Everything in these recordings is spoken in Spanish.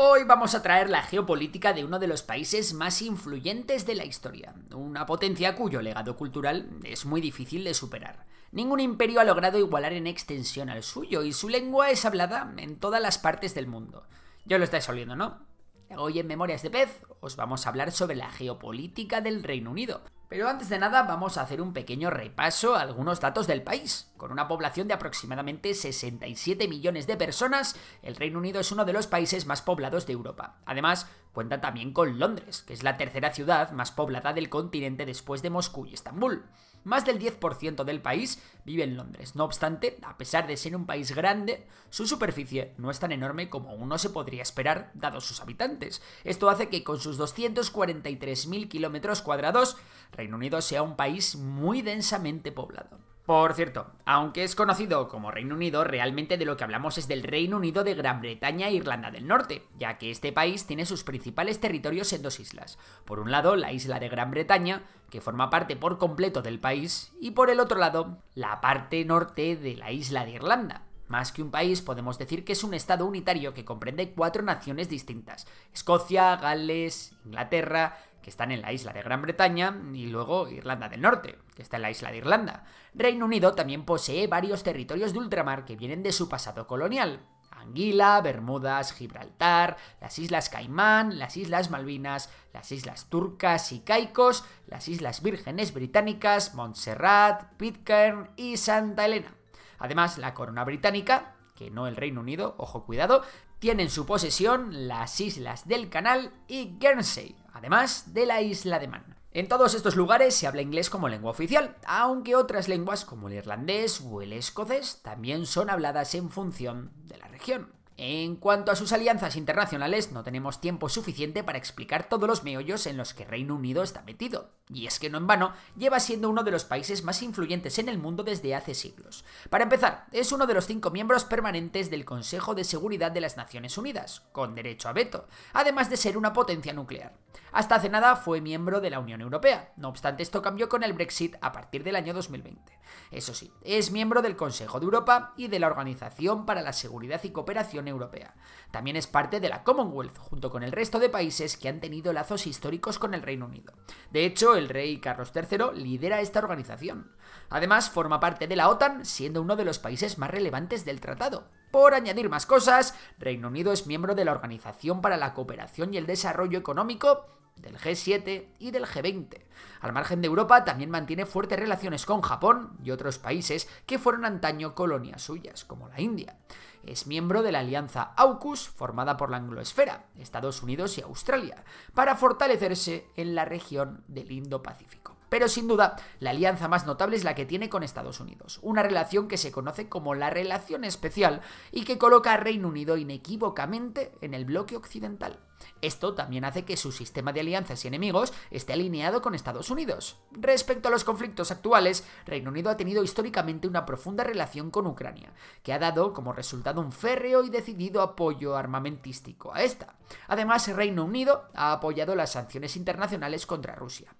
Hoy vamos a traer la geopolítica de uno de los países más influyentes de la historia, una potencia cuyo legado cultural es muy difícil de superar. Ningún imperio ha logrado igualar en extensión al suyo y su lengua es hablada en todas las partes del mundo. Ya lo estáis oliendo, ¿no? Hoy en Memorias de Pez os vamos a hablar sobre la geopolítica del Reino Unido, pero antes de nada vamos a hacer un pequeño repaso a algunos datos del país. Con una población de aproximadamente 67 millones de personas, el Reino Unido es uno de los países más poblados de Europa. Además, cuenta también con Londres, que es la tercera ciudad más poblada del continente después de Moscú y Estambul. Más del 10% del país vive en Londres. No obstante, a pesar de ser un país grande, su superficie no es tan enorme como uno se podría esperar, dados sus habitantes. Esto hace que con sus 243.000 kilómetros cuadrados, Reino Unido sea un país muy densamente poblado. Por cierto, aunque es conocido como Reino Unido, realmente de lo que hablamos es del Reino Unido de Gran Bretaña e Irlanda del Norte, ya que este país tiene sus principales territorios en dos islas. Por un lado, la isla de Gran Bretaña, que forma parte por completo del país, y por el otro lado, la parte norte de la isla de Irlanda. Más que un país, podemos decir que es un estado unitario que comprende cuatro naciones distintas, Escocia, Gales, Inglaterra, que están en la isla de Gran Bretaña, y luego Irlanda del Norte, que está en la isla de Irlanda. Reino Unido también posee varios territorios de ultramar que vienen de su pasado colonial. Anguila, Bermudas, Gibraltar, las Islas Caimán, las Islas Malvinas, las Islas Turcas y Caicos, las Islas Vírgenes Británicas, Montserrat, Pitcairn y Santa Elena. Además, la corona británica, que no el Reino Unido, ojo cuidado, tiene en su posesión las Islas del Canal y Guernsey, además de la isla de Man. En todos estos lugares se habla inglés como lengua oficial, aunque otras lenguas como el irlandés o el escocés también son habladas en función de la región. En cuanto a sus alianzas internacionales, no tenemos tiempo suficiente para explicar todos los meollos en los que Reino Unido está metido. Y es que no en vano, lleva siendo uno de los países más influyentes en el mundo desde hace siglos. Para empezar, es uno de los cinco miembros permanentes del Consejo de Seguridad de las Naciones Unidas, con derecho a veto, además de ser una potencia nuclear. Hasta hace nada fue miembro de la Unión Europea. No obstante, esto cambió con el Brexit a partir del año 2020. Eso sí, es miembro del Consejo de Europa y de la Organización para la Seguridad y Cooperación Europea. También es parte de la Commonwealth, junto con el resto de países que han tenido lazos históricos con el Reino Unido. De hecho, el rey Carlos III lidera esta organización. Además, forma parte de la OTAN, siendo uno de los países más relevantes del tratado. Por añadir más cosas, Reino Unido es miembro de la Organización para la Cooperación y el Desarrollo Económico del G7 y del G20. Al margen de Europa, también mantiene fuertes relaciones con Japón y otros países que fueron antaño colonias suyas, como la India. Es miembro de la alianza AUKUS, formada por la Angloesfera, Estados Unidos y Australia, para fortalecerse en la región del Indo-Pacífico. Pero sin duda, la alianza más notable es la que tiene con Estados Unidos, una relación que se conoce como la relación especial y que coloca a Reino Unido inequívocamente en el bloque occidental. Esto también hace que su sistema de alianzas y enemigos esté alineado con Estados Unidos. Respecto a los conflictos actuales, Reino Unido ha tenido históricamente una profunda relación con Ucrania, que ha dado como resultado un férreo y decidido apoyo armamentístico a esta. Además, Reino Unido ha apoyado las sanciones internacionales contra Rusia.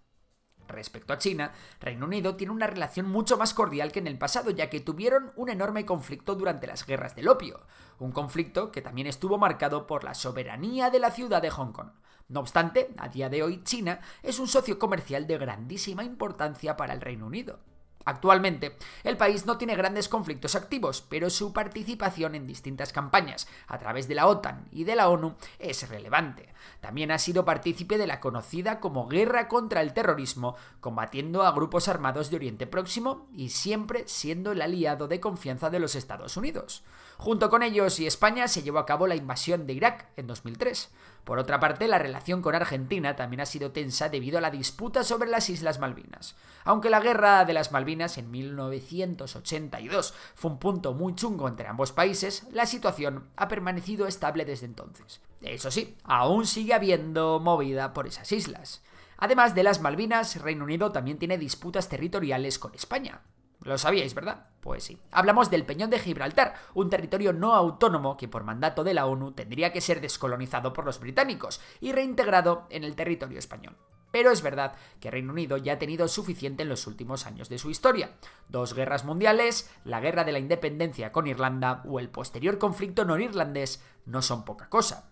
Respecto a China, Reino Unido tiene una relación mucho más cordial que en el pasado, ya que tuvieron un enorme conflicto durante las guerras del opio, un conflicto que también estuvo marcado por la soberanía de la ciudad de Hong Kong. No obstante, a día de hoy China es un socio comercial de grandísima importancia para el Reino Unido. Actualmente, el país no tiene grandes conflictos activos, pero su participación en distintas campañas a través de la OTAN y de la ONU es relevante. También ha sido partícipe de la conocida como guerra contra el terrorismo, combatiendo a grupos armados de Oriente Próximo y siempre siendo el aliado de confianza de los Estados Unidos. Junto con ellos y España se llevó a cabo la invasión de Irak en 2003. Por otra parte, la relación con Argentina también ha sido tensa debido a la disputa sobre las Islas Malvinas. Aunque la guerra de las Malvinas en 1982 fue un punto muy chungo entre ambos países, la situación ha permanecido estable desde entonces. Eso sí, aún sigue habiendo movida por esas islas. Además de las Malvinas, Reino Unido también tiene disputas territoriales con España. Lo sabíais, ¿verdad? Pues sí. Hablamos del Peñón de Gibraltar, un territorio no autónomo que por mandato de la ONU tendría que ser descolonizado por los británicos y reintegrado en el territorio español. Pero es verdad que Reino Unido ya ha tenido suficiente en los últimos años de su historia. Dos guerras mundiales, la guerra de la independencia con Irlanda o el posterior conflicto norirlandés no son poca cosa.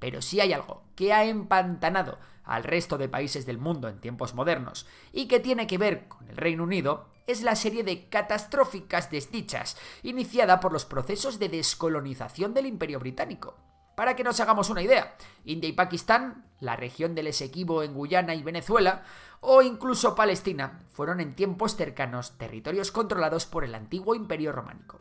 Pero si hay algo que ha empantanado al resto de países del mundo en tiempos modernos y que tiene que ver con el Reino Unido es la serie de catastróficas desdichas iniciada por los procesos de descolonización del Imperio Británico. Para que nos hagamos una idea, India y Pakistán, la región del Esequibo en Guyana y Venezuela, o incluso Palestina, fueron en tiempos cercanos territorios controlados por el antiguo Imperio Románico.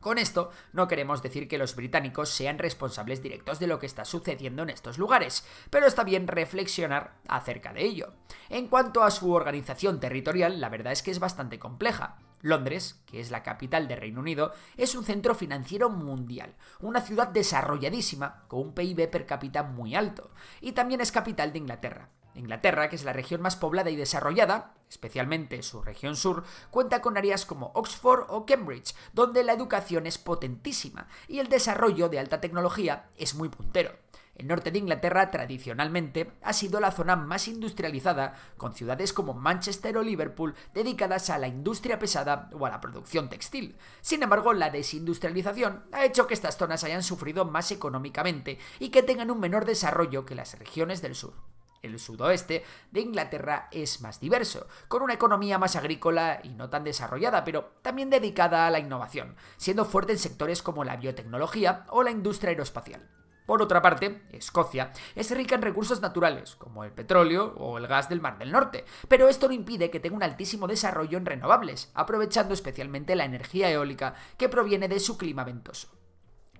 Con esto no queremos decir que los británicos sean responsables directos de lo que está sucediendo en estos lugares, pero está bien reflexionar acerca de ello. En cuanto a su organización territorial, la verdad es que es bastante compleja. Londres, que es la capital de Reino Unido, es un centro financiero mundial, una ciudad desarrolladísima, con un PIB per cápita muy alto, y también es capital de Inglaterra. Inglaterra, que es la región más poblada y desarrollada, especialmente su región sur, cuenta con áreas como Oxford o Cambridge, donde la educación es potentísima y el desarrollo de alta tecnología es muy puntero. El norte de Inglaterra tradicionalmente ha sido la zona más industrializada, con ciudades como Manchester o Liverpool dedicadas a la industria pesada o a la producción textil. Sin embargo, la desindustrialización ha hecho que estas zonas hayan sufrido más económicamente y que tengan un menor desarrollo que las regiones del sur. El sudoeste de Inglaterra es más diverso, con una economía más agrícola y no tan desarrollada, pero también dedicada a la innovación, siendo fuerte en sectores como la biotecnología o la industria aeroespacial. Por otra parte, Escocia es rica en recursos naturales, como el petróleo o el gas del Mar del Norte, pero esto no impide que tenga un altísimo desarrollo en renovables, aprovechando especialmente la energía eólica que proviene de su clima ventoso.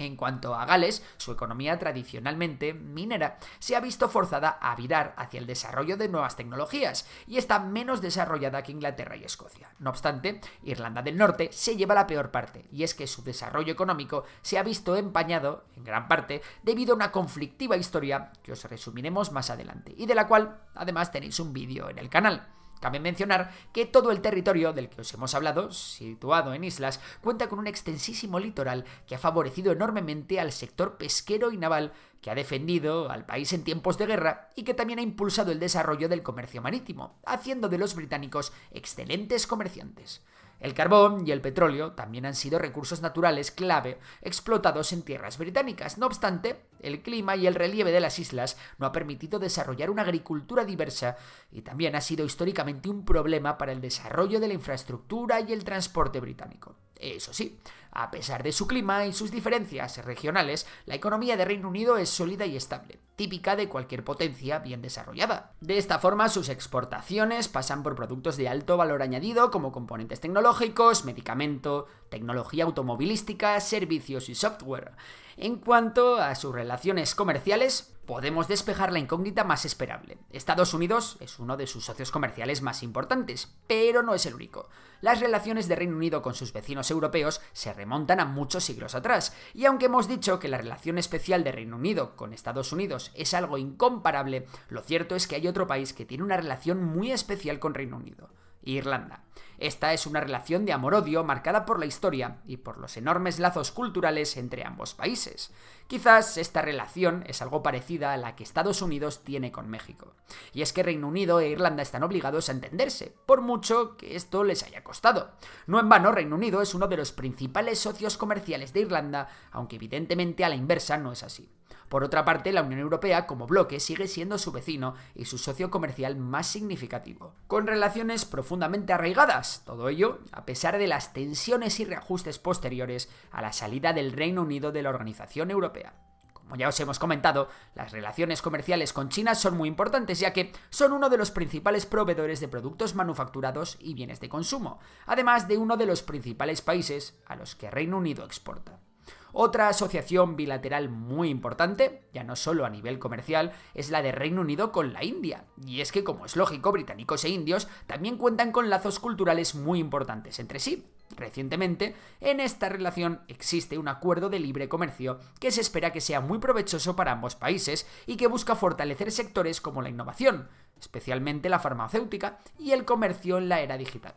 En cuanto a Gales, su economía tradicionalmente minera se ha visto forzada a virar hacia el desarrollo de nuevas tecnologías y está menos desarrollada que Inglaterra y Escocia. No obstante, Irlanda del Norte se lleva la peor parte, y es que su desarrollo económico se ha visto empañado, en gran parte, debido a una conflictiva historia que os resumiremos más adelante, y de la cual además tenéis un vídeo en el canal. Cabe mencionar que todo el territorio del que os hemos hablado, situado en islas, cuenta con un extensísimo litoral que ha favorecido enormemente al sector pesquero y naval, que ha defendido al país en tiempos de guerra y que también ha impulsado el desarrollo del comercio marítimo, haciendo de los británicos excelentes comerciantes. El carbón y el petróleo también han sido recursos naturales clave explotados en tierras británicas. No obstante, el clima y el relieve de las islas no ha permitido desarrollar una agricultura diversa y también ha sido históricamente un problema para el desarrollo de la infraestructura y el transporte británico. Eso sí, a pesar de su clima y sus diferencias regionales, la economía de Reino Unido es sólida y estable, típica de cualquier potencia bien desarrollada. De esta forma, sus exportaciones pasan por productos de alto valor añadido como componentes tecnológicos, medicamento, tecnología automovilística, servicios y software. En cuanto a sus relaciones comerciales, podemos despejar la incógnita más esperable. Estados Unidos es uno de sus socios comerciales más importantes, pero no es el único. Las relaciones de Reino Unido con sus vecinos europeos se remontan a muchos siglos atrás, y aunque hemos dicho que la relación especial de Reino Unido con Estados Unidos es algo incomparable, lo cierto es que hay otro país que tiene una relación muy especial con Reino Unido, Irlanda. Esta es una relación de amor-odio marcada por la historia y por los enormes lazos culturales entre ambos países. Quizás esta relación es algo parecida a la que Estados Unidos tiene con México. Y es que Reino Unido e Irlanda están obligados a entenderse, por mucho que esto les haya costado. No en vano, Reino Unido es uno de los principales socios comerciales de Irlanda, aunque evidentemente a la inversa no es así. Por otra parte, la Unión Europea como bloque sigue siendo su vecino y su socio comercial más significativo, con relaciones profundamente arraigadas todo ello, a pesar de las tensiones y reajustes posteriores a la salida del Reino Unido de la organización europea. Como ya os hemos comentado, las relaciones comerciales con China son muy importantes ya que son uno de los principales proveedores de productos manufacturados y bienes de consumo, además de uno de los principales países a los que Reino Unido exporta. Otra asociación bilateral muy importante, ya no solo a nivel comercial, es la de Reino Unido con la India. Y es que, como es lógico, británicos e indios también cuentan con lazos culturales muy importantes entre sí. Recientemente, en esta relación existe un acuerdo de libre comercio que se espera que sea muy provechoso para ambos países y que busca fortalecer sectores como la innovación, especialmente la farmacéutica y el comercio en la era digital.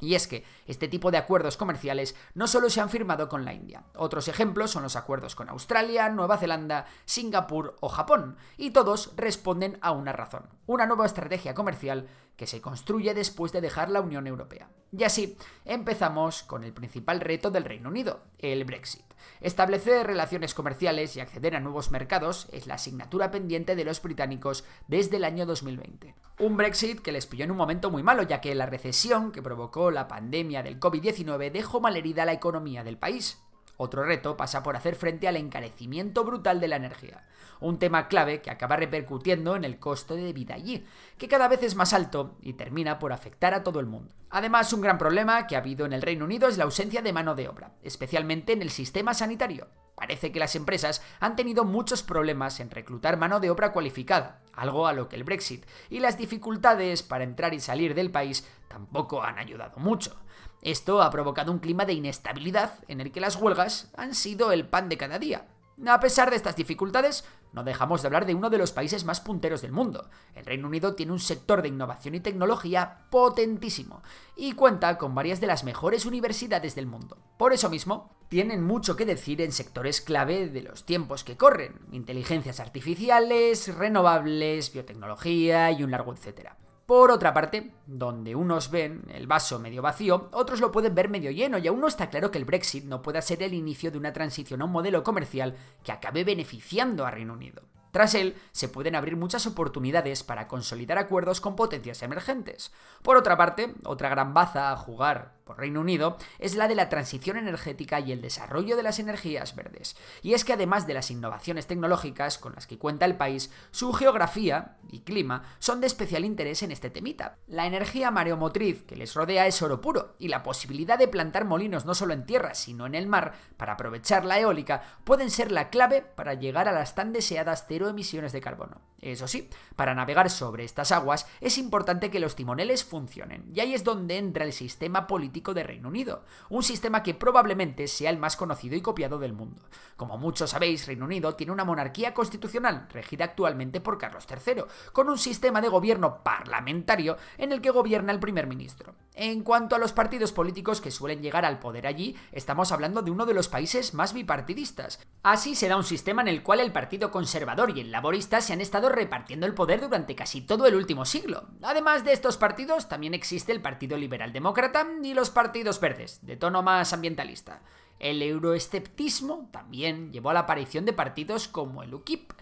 Y es que este tipo de acuerdos comerciales no solo se han firmado con la India, otros ejemplos son los acuerdos con Australia, Nueva Zelanda, Singapur o Japón, y todos responden a una razón, una nueva estrategia comercial que se construye después de dejar la Unión Europea. Y así empezamos con el principal reto del Reino Unido, el Brexit. Establecer relaciones comerciales y acceder a nuevos mercados es la asignatura pendiente de los británicos desde el año 2020. Un Brexit que les pilló en un momento muy malo, ya que la recesión que provocó la pandemia del COVID-19 dejó malherida la economía del país. Otro reto pasa por hacer frente al encarecimiento brutal de la energía, un tema clave que acaba repercutiendo en el costo de vida allí, que cada vez es más alto y termina por afectar a todo el mundo. Además, un gran problema que ha habido en el Reino Unido es la ausencia de mano de obra, especialmente en el sistema sanitario. Parece que las empresas han tenido muchos problemas en reclutar mano de obra cualificada, algo a lo que el Brexit y las dificultades para entrar y salir del país tampoco han ayudado mucho. Esto ha provocado un clima de inestabilidad en el que las huelgas han sido el pan de cada día. A pesar de estas dificultades, no dejamos de hablar de uno de los países más punteros del mundo. El Reino Unido tiene un sector de innovación y tecnología potentísimo y cuenta con varias de las mejores universidades del mundo. Por eso mismo, tienen mucho que decir en sectores clave de los tiempos que corren, inteligencias artificiales, renovables, biotecnología y un largo etcétera. Por otra parte, donde unos ven el vaso medio vacío, otros lo pueden ver medio lleno y aún no está claro que el Brexit no pueda ser el inicio de una transición a un modelo comercial que acabe beneficiando a Reino Unido. Tras él, se pueden abrir muchas oportunidades para consolidar acuerdos con potencias emergentes. Por otra parte, otra gran baza a jugar por Reino Unido es la de la transición energética y el desarrollo de las energías verdes. Y es que además de las innovaciones tecnológicas con las que cuenta el país, su geografía y clima son de especial interés en este temita. La energía mareomotriz que les rodea es oro puro y la posibilidad de plantar molinos no solo en tierra sino en el mar para aprovechar la eólica pueden ser la clave para llegar a las tan deseadas cero emisiones de carbono. Eso sí, para navegar sobre estas aguas es importante que los timoneles funcionen y ahí es donde entra el sistema político de Reino Unido, un sistema que probablemente sea el más conocido y copiado del mundo. Como muchos sabéis, Reino Unido tiene una monarquía constitucional, regida actualmente por Carlos III, con un sistema de gobierno parlamentario en el que gobierna el primer ministro. En cuanto a los partidos políticos que suelen llegar al poder allí, estamos hablando de uno de los países más bipartidistas. Así se da un sistema en el cual el Partido Conservador y el Laborista se han estado repartiendo el poder durante casi todo el último siglo. Además de estos partidos, también existe el Partido Liberal Demócrata y los partidos verdes, de tono más ambientalista. El euroesceptismo también llevó a la aparición de partidos como el UKIP,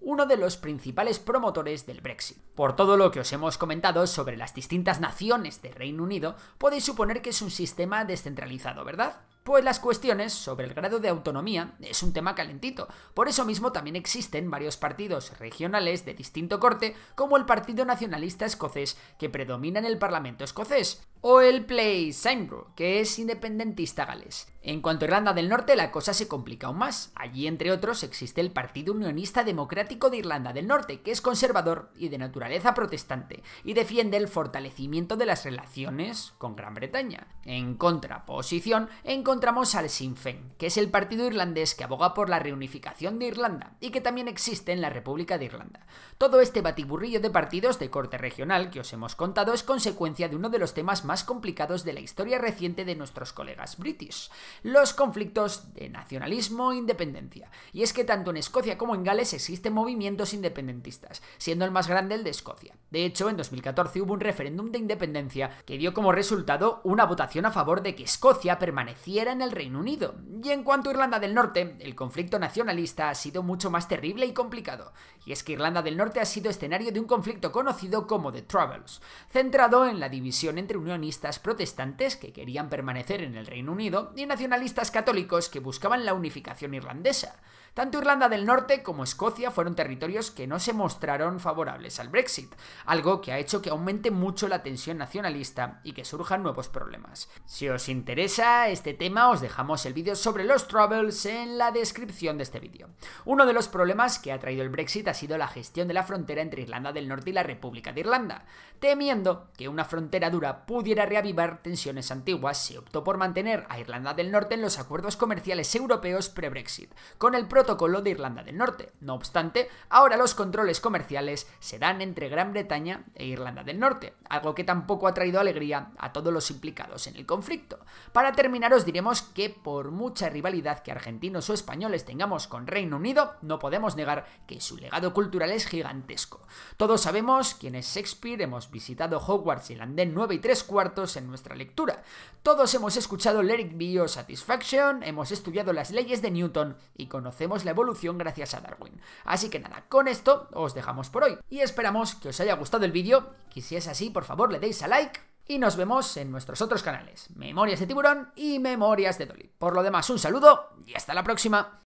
uno de los principales promotores del Brexit. Por todo lo que os hemos comentado sobre las distintas naciones del Reino Unido, podéis suponer que es un sistema descentralizado, ¿verdad? Pues las cuestiones sobre el grado de autonomía es un tema calentito. Por eso mismo también existen varios partidos regionales de distinto corte, como el Partido Nacionalista Escocés, que predomina en el Parlamento escocés, o el Play cymru, que es independentista gales. En cuanto a Irlanda del Norte, la cosa se complica aún más. Allí, entre otros, existe el Partido Unionista Democrático de Irlanda del Norte, que es conservador y de naturaleza protestante, y defiende el fortalecimiento de las relaciones con Gran Bretaña. En contraposición, en encontramos al Sinn Féin, que es el partido irlandés que aboga por la reunificación de Irlanda y que también existe en la República de Irlanda. Todo este batiburrillo de partidos de corte regional que os hemos contado es consecuencia de uno de los temas más complicados de la historia reciente de nuestros colegas british, los conflictos de nacionalismo e independencia. Y es que tanto en Escocia como en Gales existen movimientos independentistas, siendo el más grande el de Escocia. De hecho, en 2014 hubo un referéndum de independencia que dio como resultado una votación a favor de que Escocia permaneciera era en el Reino Unido. Y en cuanto a Irlanda del Norte, el conflicto nacionalista ha sido mucho más terrible y complicado. Y es que Irlanda del Norte ha sido escenario de un conflicto conocido como The Troubles, centrado en la división entre unionistas protestantes que querían permanecer en el Reino Unido y nacionalistas católicos que buscaban la unificación irlandesa. Tanto Irlanda del Norte como Escocia fueron territorios que no se mostraron favorables al Brexit, algo que ha hecho que aumente mucho la tensión nacionalista y que surjan nuevos problemas. Si os interesa este tema, os dejamos el vídeo sobre los Troubles en la descripción de este vídeo. Uno de los problemas que ha traído el Brexit ha sido la gestión de la frontera entre Irlanda del Norte y la República de Irlanda. Temiendo que una frontera dura pudiera reavivar tensiones antiguas, se optó por mantener a Irlanda del Norte en los acuerdos comerciales europeos pre-Brexit, con el protocolo de Irlanda del Norte. No obstante, ahora los controles comerciales se dan entre Gran Bretaña e Irlanda del Norte algo que tampoco ha traído alegría a todos los implicados en el conflicto. Para terminar os diremos que por mucha rivalidad que argentinos o españoles tengamos con Reino Unido, no podemos negar que su legado cultural es gigantesco. Todos sabemos quién es Shakespeare, hemos visitado Hogwarts y el andén 9 y 3 cuartos en nuestra lectura. Todos hemos escuchado Lyric Bio Satisfaction, hemos estudiado las leyes de Newton y conocemos la evolución gracias a Darwin. Así que nada, con esto os dejamos por hoy y esperamos que os haya gustado el vídeo y si es así, por favor le deis a like y nos vemos en nuestros otros canales, Memorias de Tiburón y Memorias de Dolly. Por lo demás, un saludo y hasta la próxima.